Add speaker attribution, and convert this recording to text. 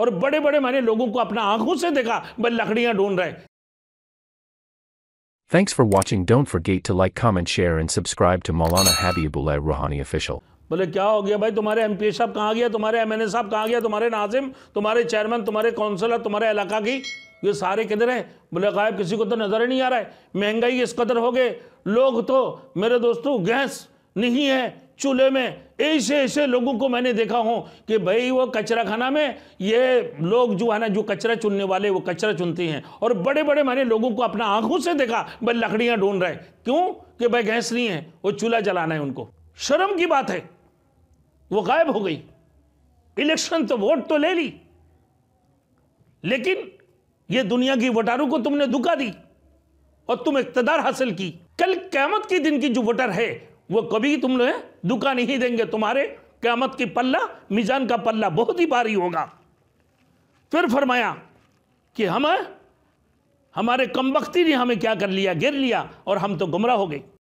Speaker 1: और बड़े बड़े मैंने लोगों को अपना आंखों से देखा बल लकड़ियां ढूंढ रहे
Speaker 2: Thanks for watching. Don't forget to like, comment, share and subscribe to Maulana Habibulleh Rouhani Official.
Speaker 1: बोले क्या हो गया भाई तुम्हारे एम साहब कहाँ गया तुम्हारे एम साहब कहाँ गया तुम्हारे नाजिम तुम्हारे चेयरमैन तुम्हारे काउंसलर तुम्हारे इलाका की ये सारे किधर हैं बोले गायब किसी को तो नज़र ही नहीं आ रहा है महंगाई इस कदर हो गए लोग तो मेरे दोस्तों गैस नहीं है चूल्हे में ऐसे ऐसे लोगों को मैंने देखा हूँ कि भाई वो कचरा खाना में ये लोग जो है ना जो कचरा चुनने वाले वो कचरा चुनते हैं और बड़े बड़े मैंने लोगों को अपना आंखों से देखा भाई लकड़ियाँ ढूंढ रहे क्यों कि भाई गैस नहीं है वो चूल्हा जलाना है उनको शर्म की बात है वो गायब हो गई इलेक्शन तो वोट तो ले ली लेकिन ये दुनिया की वोटारों को तुमने दुखा दी और तुम इकतदार हासिल की कल क्यामत के दिन की जो वोटर है वो कभी लोग दुखा नहीं देंगे तुम्हारे क्यामत की पल्ला मिजान का पल्ला बहुत ही भारी होगा फिर फरमाया कि हम हमारे कमबख्ती ने हमें क्या कर लिया गिर लिया और हम तो गुमराह हो गए